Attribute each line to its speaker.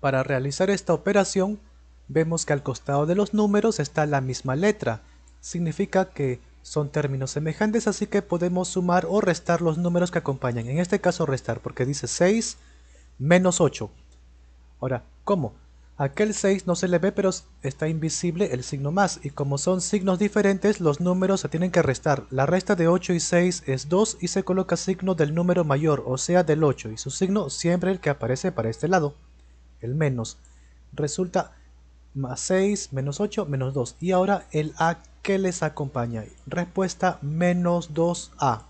Speaker 1: Para realizar esta operación, vemos que al costado de los números está la misma letra. Significa que son términos semejantes, así que podemos sumar o restar los números que acompañan. En este caso restar, porque dice 6 menos 8. Ahora, ¿cómo? Aquel 6 no se le ve, pero está invisible el signo más. Y como son signos diferentes, los números se tienen que restar. La resta de 8 y 6 es 2 y se coloca signo del número mayor, o sea del 8. Y su signo siempre el que aparece para este lado el menos, resulta más 6, menos 8, menos 2. Y ahora el a que les acompaña. Respuesta menos 2a.